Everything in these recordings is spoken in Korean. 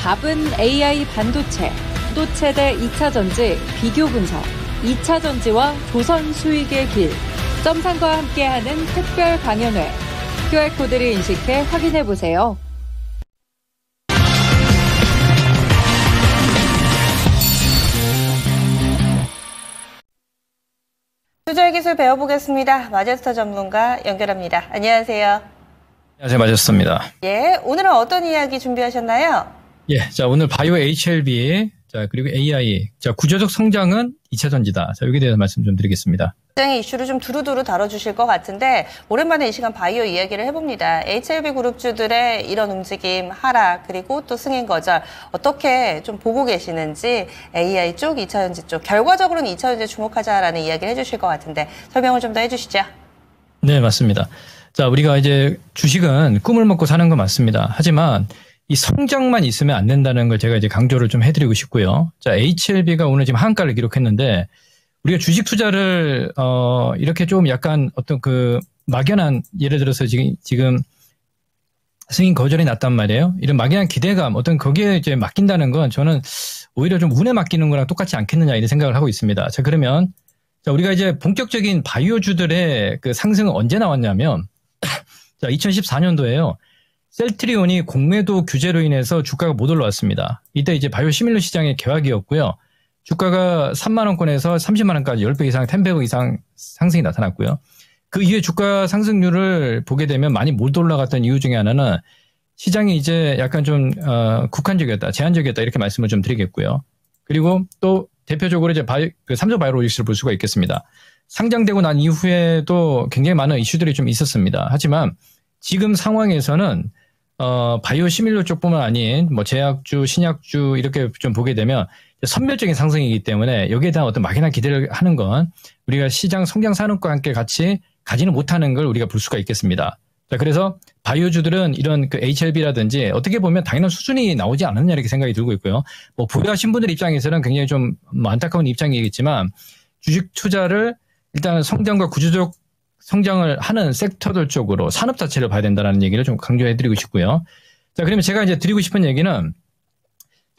답은 AI 반도체, 또체대 2차 전지 비교 분석, 2차 전지와 조선 수익의 길, 점상과 함께하는 특별 강연회, QR코드를 인식해 확인해보세요. 주저의 기술 배워보겠습니다. 마제스터 전문가 연결합니다. 안녕하세요. 안녕하세요. 마제스터입니다. 예, 오늘은 어떤 이야기 준비하셨나요? 예, 자 오늘 바이오 HLB 자 그리고 AI 자 구조적 성장은 2차 전지다. 자 여기에 대해서 말씀 좀 드리겠습니다. 굉장히 이슈를 좀 두루두루 다뤄주실 것 같은데 오랜만에 이 시간 바이오 이야기를 해봅니다. HLB 그룹주들의 이런 움직임 하락 그리고 또 승인 거절 어떻게 좀 보고 계시는지 AI 쪽, 2차전지 쪽 결과적으로는 2차전지 주목하자라는 이야기를 해주실 것 같은데 설명을 좀 더 해주시죠. 네 맞습니다. 자 우리가 이제 주식은 꿈을 먹고 사는 거 맞습니다. 하지만 이 성장만 있으면 안 된다는 걸 제가 이제 강조를 좀 해드리고 싶고요. 자, HLB가 오늘 지금 한가를 기록했는데 우리가 주식 투자를 어 이렇게 좀 약간 어떤 그 막연한 예를 들어서 지금 지금 승인 거절이 났단 말이에요. 이런 막연한 기대감 어떤 거기에 이제 맡긴다는 건 저는 오히려 좀 운에 맡기는 거랑 똑같지 않겠느냐 이런 생각을 하고 있습니다. 자 그러면 자 우리가 이제 본격적인 바이오주들의 그 상승은 언제 나왔냐면 자 2014년도에요. 셀트리온이 공매도 규제로 인해서 주가가 못 올라왔습니다. 이때 이제 바이오 시밀러 시장의 개화기였고요. 주가가 3만 원권에서 30만 원까지 10배 이상, 10배 이상 상승이 나타났고요. 그 이후에 주가 상승률을 보게 되면 많이 못 올라갔던 이유 중에 하나는 시장이 이제 약간 좀 어, 국한적이었다, 제한적이었다 이렇게 말씀을 좀 드리겠고요. 그리고 또 대표적으로 이제 바이, 그 삼성 바이오로직스를 볼 수가 있겠습니다. 상장되고 난 이후에도 굉장히 많은 이슈들이 좀 있었습니다. 하지만 지금 상황에서는 어, 바이오 시밀러 쪽뿐만 아닌 뭐 제약주, 신약주 이렇게 좀 보게 되면 선별적인 상승이기 때문에 여기에 대한 어떤 막연한 기대를 하는 건 우리가 시장 성장 산업과 함께 같이 가지는 못하는 걸 우리가 볼 수가 있겠습니다. 자, 그래서 바이오주들은 이런 그 HLB라든지 어떻게 보면 당연한 수준이 나오지 않았냐 이렇게 생각이 들고 있고요. 뭐 보유하신 분들 입장에서는 굉장히 좀 뭐 안타까운 입장이겠지만 주식 투자를 일단 성장과 구조적 성장을 하는 섹터들 쪽으로 산업 자체를 봐야 된다는 얘기를 좀 강조해드리고 싶고요. 자, 그러면 제가 이제 드리고 싶은 얘기는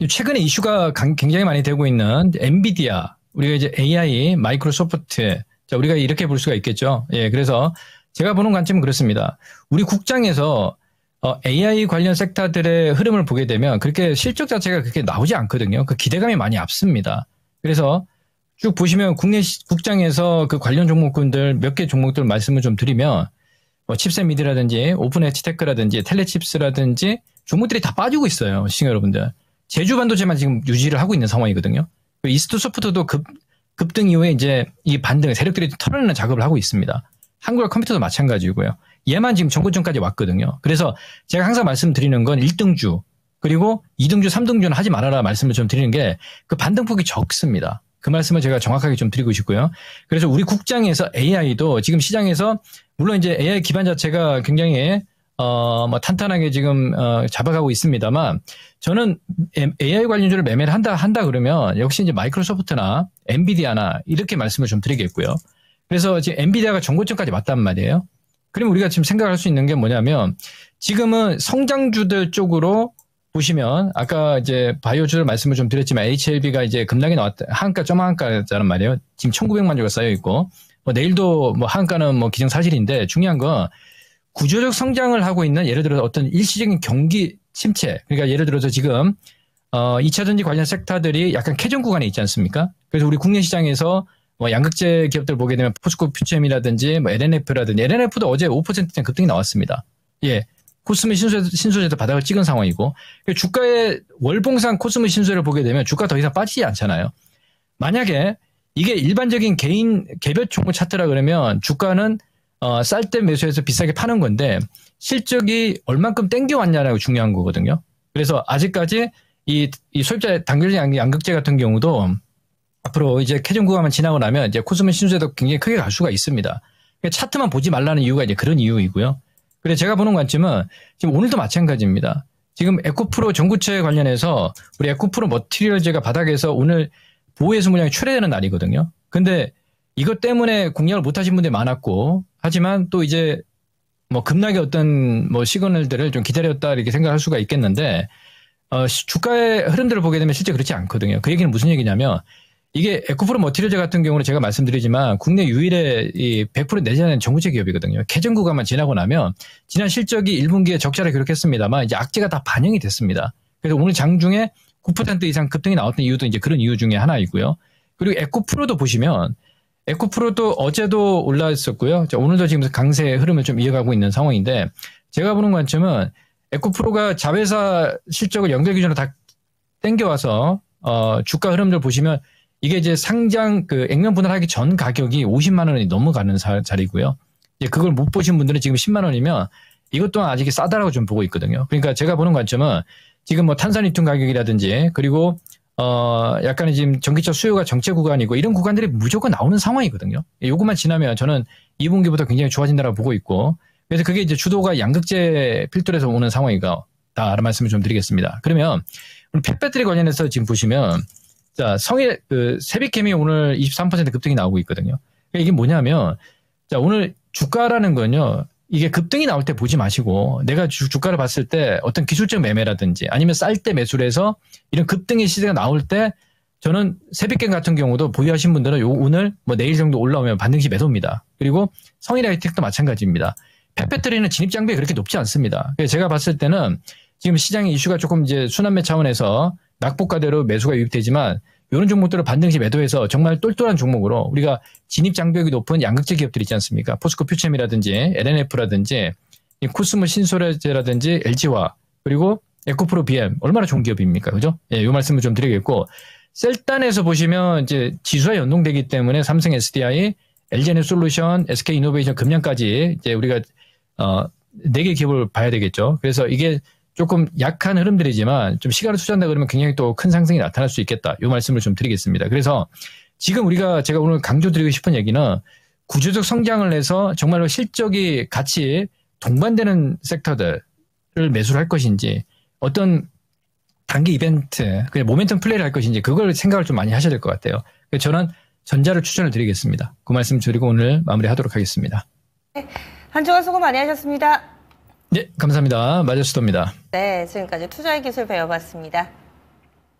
최근에 이슈가 굉장히 많이 되고 있는 엔비디아, 우리가 이제 AI, 마이크로소프트, 자, 우리가 이렇게 볼 수가 있겠죠. 예, 그래서 제가 보는 관점은 그렇습니다. 우리 국장에서 어, AI 관련 섹터들의 흐름을 보게 되면 그렇게 실적 자체가 그렇게 나오지 않거든요. 그 기대감이 많이 앞섭니다. 그래서 쭉 보시면 국내 국장에서 그 관련 종목군들 몇 개 종목들 말씀을 좀 드리면 뭐 칩셋미드라든지 오픈 에치테크라든지 텔레칩스라든지 종목들이 다 빠지고 있어요. 시청 여러분들. 제주 반도체만 지금 유지를 하고 있는 상황이거든요. 그 이스트 소프트도 급, 급등 이후에 이제 이 반등 세력들이 털어내는 작업을 하고 있습니다. 한국의 컴퓨터도 마찬가지고요. 얘만 지금 정권전까지 왔거든요. 그래서 제가 항상 말씀드리는 건 1등주 그리고 2등주, 3등주는 하지 말아라 말씀을 좀 드리는 게 그 반등폭이 적습니다. 그 말씀을 제가 정확하게 좀 드리고 싶고요. 그래서 우리 국장에서 AI도 지금 시장에서 물론 이제 AI 기반 자체가 굉장히 어, 뭐 탄탄하게 지금 어, 잡아가고 있습니다만 저는 AI 관련주를 매매를 한다 한다 그러면 역시 이제 마이크로소프트나 엔비디아나 이렇게 말씀을 좀 드리겠고요. 그래서 지금 엔비디아가 정고점까지 왔단 말이에요. 그럼 우리가 지금 생각할 수 있는 게 뭐냐면 지금은 성장주들 쪽으로 보시면 아까 이제 바이오주를 말씀을 좀 드렸지만 HLB가 이제 급락이 나왔다 한가 점 한가였다는 말이에요. 지금 1,900만 주가 쌓여 있고 뭐 내일도 뭐 한가는 뭐 기정 사실인데 중요한 건 구조적 성장을 하고 있는 예를 들어서 어떤 일시적인 경기 침체 그러니까 예를 들어서 지금 어 2차 전지 관련 섹터들이 약간 캐전 구간에 있지 않습니까? 그래서 우리 국내 시장에서 뭐 양극재 기업들 보게 되면 포스코 퓨처엠이라든지 뭐 LNF라든지 LNF도 어제 5%대 급등이 나왔습니다. 예. 코스미 신소재, 신소재도 바닥을 찍은 상황이고 그러니까 주가의 월봉상 코스미 신소재를 보게 되면 주가 더 이상 빠지지 않잖아요. 만약에 이게 일반적인 개인 개별 종목 차트라 그러면 주가는 어, 쌀때 매수해서 비싸게 파는 건데 실적이 얼만큼 땡겨왔냐라고 중요한 거거든요. 그래서 아직까지 이, 이 소입자 단결 양극재 같은 경우도 앞으로 이제 캐중 구간만 지나고 나면 이제 코스멘 신수에도 굉장히 크게 갈 수가 있습니다. 차트만 보지 말라는 이유가 이제 그런 이유이고요. 그래 제가 보는 관점은 지금 오늘도 마찬가지입니다. 지금 에코프로 전구체 관련해서 우리 에코프로 머티리얼제가 바닥에서 오늘 보호해수 물량이 출해되는 날이거든요. 근데 이것 때문에 공략을 못하신 분들이 많았고 하지만 또 이제 뭐 급락의 어떤 뭐 시그널들을 좀 기다렸다 이렇게 생각할 수가 있겠는데 어, 주가의 흐름들을 보게 되면 실제 그렇지 않거든요. 그 얘기는 무슨 얘기냐면 이게 에코프로 머티리얼즈 같은 경우는 제가 말씀드리지만 국내 유일의 이100% 내재하는 정부체 기업이거든요. 개정 구간만 지나고 나면 지난 실적이 1분기에 적자를 기록했습니다만 이제 악재가 다 반영이 됐습니다. 그래서 오늘 장중에 9% 이상 급등이 나왔던 이유도 이제 그런 이유 중에 하나이고요. 그리고 에코프로도 보시면 에코프로도 어제도 올라왔었고요. 오늘도 지금 강세의 흐름을 좀 이어가고 있는 상황인데 제가 보는 관점은 에코프로가 자회사 실적을 연결 기준으로 다 땡겨와서 어, 주가 흐름들 보시면 이게 이제 상장 그 액면 분할하기 전 가격이 50만 원이 넘어가는 사, 자리고요. 이제 그걸 못 보신 분들은 지금 10만 원이면 이것 또한 아직 싸다라고 좀 보고 있거든요. 그러니까 제가 보는 관점은 지금 뭐 탄산유통 가격이라든지 그리고 어 약간 의 지금 전기차 수요가 정체 구간이고 이런 구간들이 무조건 나오는 상황이거든요. 예, 요것만 지나면 저는 2분기부터 굉장히 좋아진다라고 보고 있고 그래서 그게 이제 주도가 양극재 필터에서 오는 상황이다라는 말씀을 좀 드리겠습니다. 그러면 우리 배터리 관련해서 지금 보시면 자, 성일, 그, 세비캠이 오늘 23% 급등이 나오고 있거든요. 그러니까 이게 뭐냐면, 자, 오늘 주가라는 건요, 이게 급등이 나올 때 보지 마시고, 내가 주, 주가를 봤을 때 어떤 기술적 매매라든지 아니면 쌀 때 매수를 해서 이런 급등의 시세가 나올 때 저는 세비갱 같은 경우도 보유하신 분들은 요 오늘 뭐 내일 정도 올라오면 반등시 매도입니다. 그리고 성일 하이텍도 마찬가지입니다. 페페트리는 진입 장벽이 그렇게 높지 않습니다. 제가 봤을 때는 지금 시장의 이슈가 조금 이제 순환매 차원에서 낙폭가대로 매수가 유입되지만 이런 종목들을 반등시 매도해서 정말 똘똘한 종목으로 우리가 진입 장벽이 높은 양극재 기업들 있지 않습니까? 포스코 퓨챔이라든지 LNF라든지 코스모 신소재라든지 LG화 그리고 에코프로 BM 얼마나 좋은 기업입니까? 그죠? 예, 요 말씀을 좀 드리겠고 셀단에서 보시면 이제 지수와 연동되기 때문에 삼성 SDI, l g n 솔루션, SK 이노베이션 금년까지 이제 우리가 어, 4개 기업을 봐야 되겠죠. 그래서 이게 조금 약한 흐름들이지만 좀 시간을 투자한다 그러면 굉장히 또 큰 상승이 나타날 수 있겠다. 이 말씀을 좀 드리겠습니다. 그래서 지금 우리가 제가 오늘 강조드리고 싶은 얘기는 구조적 성장을 해서 정말로 실적이 같이 동반되는 섹터들을 매수를 할 것인지 어떤 단기 이벤트, 그냥 모멘텀 플레이를 할 것인지 그걸 생각을 좀 많이 하셔야 될 것 같아요. 그래서 저는 전자를 추천을 드리겠습니다. 그 말씀 드리고 오늘 마무리하도록 하겠습니다. 네, 한 주간 수고 많이 하셨습니다. 네, 감사합니다. 마저수도입니다. 네, 지금까지 투자의 기술 배워봤습니다.